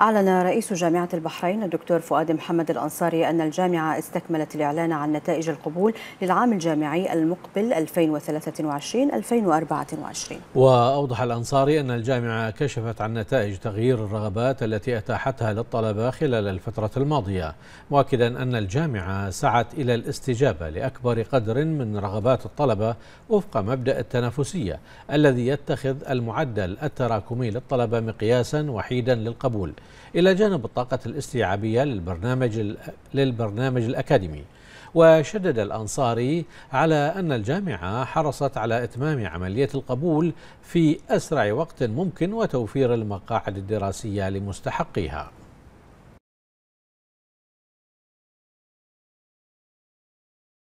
أعلن رئيس جامعة البحرين الدكتور فؤاد محمد الأنصاري أن الجامعة استكملت الإعلان عن نتائج القبول للعام الجامعي المقبل 2023-2024 وأوضح الأنصاري أن الجامعة كشفت عن نتائج تغيير الرغبات التي أتاحتها للطلبة خلال الفترة الماضية مؤكدا أن الجامعة سعت إلى الاستجابة لأكبر قدر من رغبات الطلبة وفق مبدأ التنافسية الذي يتخذ المعدل التراكمي للطلبة مقياسا وحيدا للقبول إلى جانب الطاقة الاستيعابية للبرنامج, للبرنامج الأكاديمي وشدد الأنصاري على أن الجامعة حرصت على إتمام عملية القبول في أسرع وقت ممكن وتوفير المقاعد الدراسية لمستحقيها